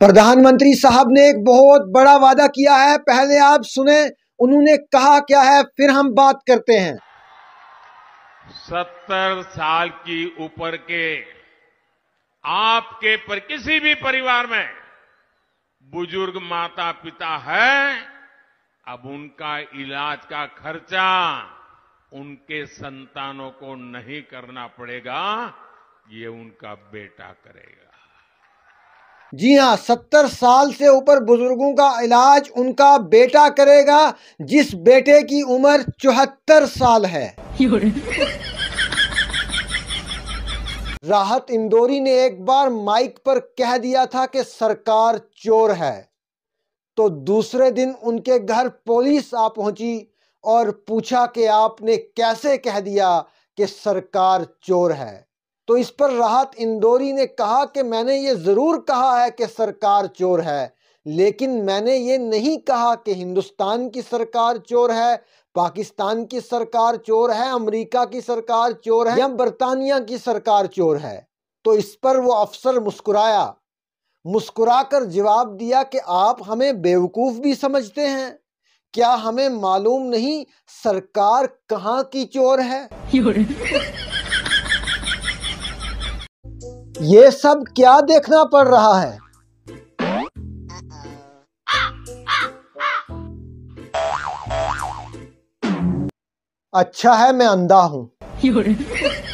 प्रधानमंत्री साहब ने एक बहुत बड़ा वादा किया है पहले आप सुने उन्होंने कहा क्या है फिर हम बात करते हैं सत्तर साल की ऊपर के आपके पर किसी भी परिवार में बुजुर्ग माता पिता है अब उनका इलाज का खर्चा उनके संतानों को नहीं करना पड़ेगा ये उनका बेटा करेगा जी हाँ सत्तर साल से ऊपर बुज़ुर्गों का इलाज उनका बेटा करेगा जिस बेटे की उम्र चौहत्तर साल है राहत इंदौरी ने एक बार माइक पर कह दिया था कि सरकार चोर है तो दूसरे दिन उनके घर पुलिस आ पहुंची और पूछा कि आपने कैसे कह दिया कि सरकार चोर है तो इस पर राहत इंदौरी ने कहा कि मैंने ये ज़रूर कहा है कि सरकार चोर है लेकिन मैंने ये नहीं कहा कि हिंदुस्तान की सरकार चोर है पाकिस्तान की सरकार चोर है अमेरिका की सरकार चोर है या बरतानिया की सरकार चोर है तो इस पर वो अफसर मुस्कुराया मुस्कुराकर जवाब दिया कि आप हमें बेवकूफ़ भी समझते हैं क्या हमें मालूम नहीं सरकार कहाँ की चोर है ये सब क्या देखना पड़ रहा है अच्छा है मैं अंधा हूँ